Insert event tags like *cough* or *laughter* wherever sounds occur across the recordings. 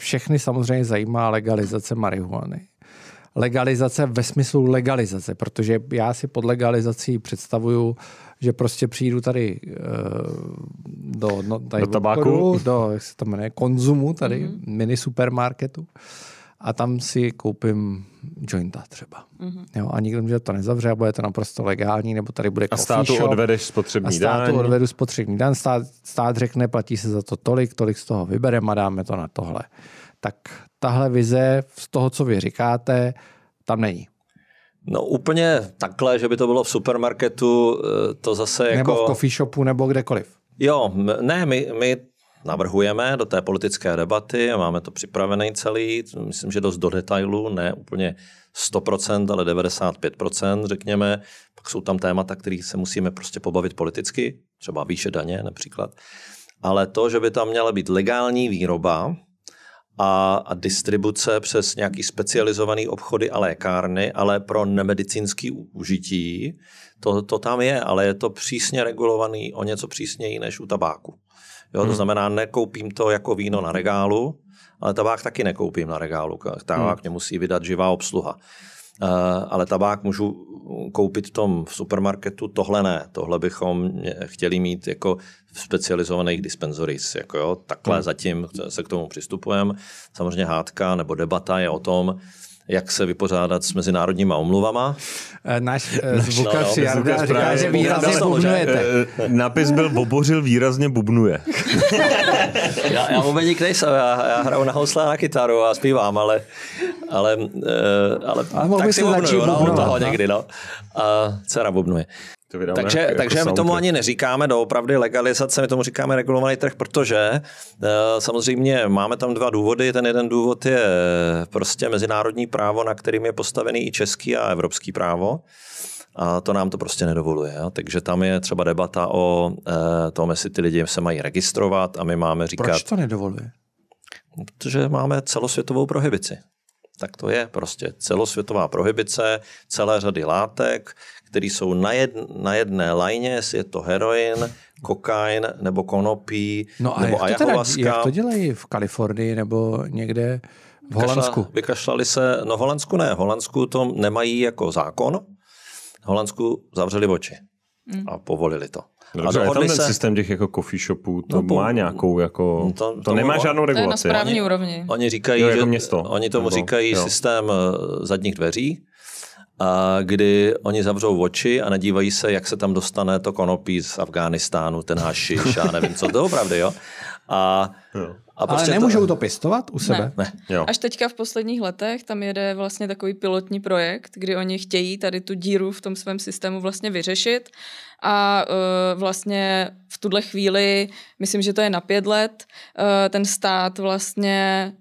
všechny samozřejmě zajímá legalizace marihuany. Legalizace ve smyslu legalizace, protože já si pod legalizací představuju, že prostě přijdu tady uh, do, no, tady do tabáku, do, jak se to jmenuje, konzumu, tady mm-hmm. mini supermarketu. Uh, a tam si koupím jointa třeba. Mm-hmm. Jo, a nikdo mě to nezavře a bude to naprosto legální, nebo tady bude A státu shop, odvedeš spotřební a státu dán. odvedu spotřební Dan stát, stát řekne, platí se za to tolik, tolik z toho vybereme a dáme to na tohle. Tak tahle vize z toho, co vy říkáte, tam není. No úplně takhle, že by to bylo v supermarketu, eh, to zase jako... Nebo v jako- coffee shopu, nebo kdekoliv. Jo, ne, my, my navrhujeme do té politické debaty, máme to připravený celý, myslím, že dost do detailů, ne úplně 100%, ale 95%, řekněme. Pak jsou tam témata, kterých se musíme prostě pobavit politicky, třeba výše daně například. Ale to, že by tam měla být legální výroba, a, a distribuce přes nějaký specializovaný obchody a lékárny, ale pro nemedicínský užití, to, to tam je, ale je to přísně regulovaný o něco přísněji než u tabáku. Jo, to hmm. znamená, nekoupím to jako víno na regálu, ale tabák taky nekoupím na regálu. Tabák hmm. mě musí vydat živá obsluha. Eh, ale tabák můžu koupit v tom v supermarketu, tohle ne. Tohle bychom chtěli mít jako v specializovaných dispenzoris, Jako jo, takhle hmm. zatím se k tomu přistupujeme. Samozřejmě hádka nebo debata je o tom, jak se vypořádat s mezinárodníma omluvama. Eh, eh, náš zvukař no, no Jarda říká, že výrazně bubnujete. Napis byl Bobořil výrazně bubnuje. *laughs* já, já bubeník nejsem, já, já hraju na housle a na kytaru a zpívám, ale Eh, ale, ale, ale tak si bubnuju, no, u toho někdy, no. A dcera bubnuje. Takže, jako takže my tomu ani neříkáme doopravdy legalizace, my tomu říkáme regulovaný trh, protože uh, samozřejmě máme tam dva důvody. Ten jeden důvod je eh, prostě mezinárodní právo, na kterým je postavený i český a evropský právo. A to nám to prostě nedovoluje. Jo? Takže tam je třeba debata o tom, jestli ty lidi se mají registrovat a my máme říkat... Proč to nedovoluje? Protože máme celosvětovou prohibici tak to je prostě celosvětová prohibice celé řady látek, které jsou na, jed, na jedné lajně, jestli je to heroin, kokain nebo konopí, no a nebo jak to, teda, jak to dělají v Kalifornii nebo někde v Holandsku? Vykašla, vykašlali se, no v Holandsku ne, v Holandsku to nemají jako zákon, v Holandsku zavřeli oči. Mm. a povolili to. Dobře, a je tam ten se... systém těch jako coffee shopů, to no, má nějakou jako, no, to, to, to nemá žádnou regulaci. To je na oni, úrovni. Oni říkají, jo, jako že, oni tomu nebo, říkají jo. systém eh, zadních dveří, a kdy oni zavřou oči a nadívají se, jak se tam dostane to konopí z Afghánistánu, ten hašiš a nevím co, to opravdu, jo. A, a prostě Ale nemůžou to, to pěstovat u sebe? Ne. ne. Jo. Až teďka v posledních letech tam jede vlastně takový pilotní projekt, kdy oni chtějí tady tu díru v tom svém systému vlastně vyřešit a uh, vlastně v tuhle chvíli, myslím, že to je na pět let, uh, ten stát vlastně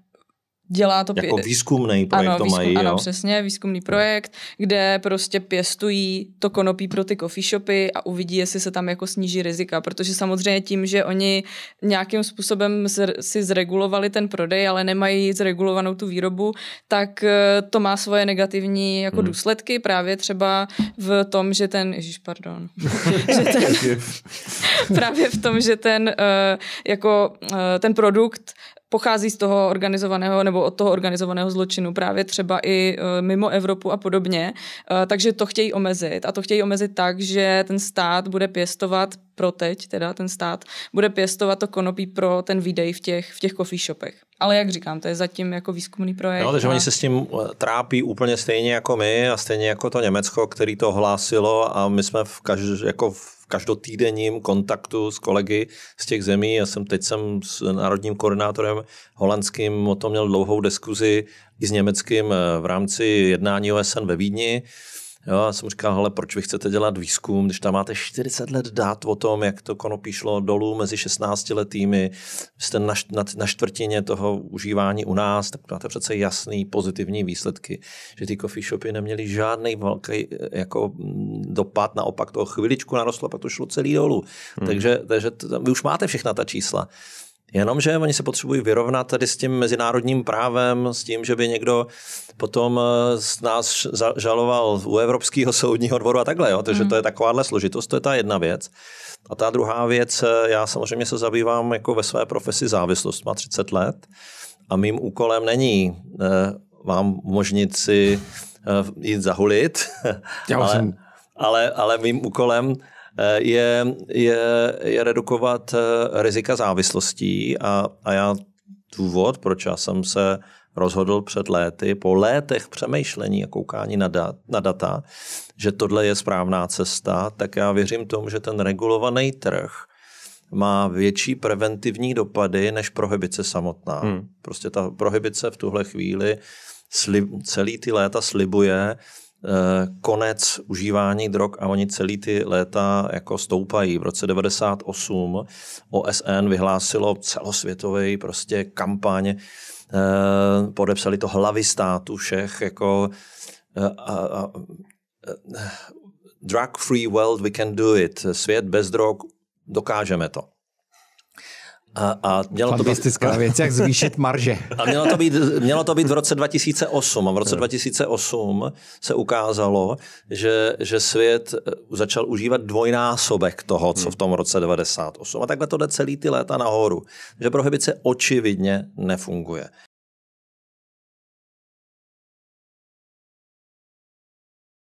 dělá to... Jako pě- výzkumný projekt ano, to výzkum, jo? Ano, přesně, výzkumný projekt, kde prostě pěstují to konopí pro ty coffee shopy a uvidí, jestli se tam jako sníží rizika, protože samozřejmě tím, že oni nějakým způsobem si zregulovali ten prodej, ale nemají zregulovanou tu výrobu, tak eh, to má svoje negativní jako hmm. důsledky právě třeba v tom, že ten... Ježíš, pardon. *laughs* že ten, *laughs* *laughs* právě v tom, že ten eh, jako eh, ten produkt pochází z toho organizovaného nebo od toho organizovaného zločinu právě třeba i eh, mimo Evropu a podobně. Eh, takže to chtějí omezit a to chtějí omezit tak, že ten stát bude pěstovat pro teď, teda ten stát, bude pěstovat to konopí pro ten výdej v těch, v těch coffee shopech. Ale jak říkám, to je zatím jako výzkumný projekt. No, takže a... oni se s tím eh, trápí úplně stejně jako my a stejně jako to Německo, který to hlásilo a my jsme v, každ, jako v každotýdenním kontaktu s kolegy z těch zemí. Já jsem teď jsem s národním koordinátorem holandským o tom měl dlouhou diskuzi i s německým eh, v rámci jednání OSN ve Vídni. Jo, já jsem říkal, hele, proč vy chcete dělat výzkum, když tam máte 40 let dát o tom, jak to konopí šlo dolů mezi 16 letými, jste na, na, na čtvrtině toho užívání u nás, tak máte přece jasný pozitivní výsledky, že ty coffee shopy neměly žádný velký e, jako dopad, naopak toho chviličku narostlo, pak to šlo celý dolů. Hmm. Takže, takže to, vy už máte všechna ta čísla. Jenomže oni se potřebují vyrovnat tady s tím mezinárodním právem, s tím, že by někdo potom eh, z nás žaloval u Evropského soudního dvoru a takhle. Jo? Takže mm. to je takováhle složitost, to je ta jedna věc. A ta druhá věc, eh, já samozřejmě se zabývám jako ve své profesi závislost, má 30 let a mým úkolem není eh, vám umožnit si jít zahulit, já ale, ale, ale mým úkolem Eh, je, je, je redukovat eh, rizika závislostí a, a já důvod, proč já jsem se rozhodl před léty, po létech přemýšlení a koukání na, dat, na data, že tohle je správná cesta, tak já věřím tomu, že ten regulovaný trh má větší preventivní dopady než prohibice samotná. Hmm. Prostě ta prohibice v tuhle chvíli celý ty léta slibuje, Eh, konec užívání drog a oni celý ty léta jako stoupají. V roce 98 OSN vyhlásilo celosvětový prostě kampaň, eh, podepsali to hlavy států všech jako eh, a, a, a, drug free world, we can do it. Svět bez drog, dokážeme to. A, a mělo Fantastická to být, věc, jak zvýšit marže. A mělo to, být, mělo to být v roce 2008. A v roce 2008 se ukázalo, že, že svět eh, začal užívat dvojnásobek toho, co hmm. v tom roce 98. A takhle to jde celý ty léta nahoru. Že prohibice očividně nefunguje.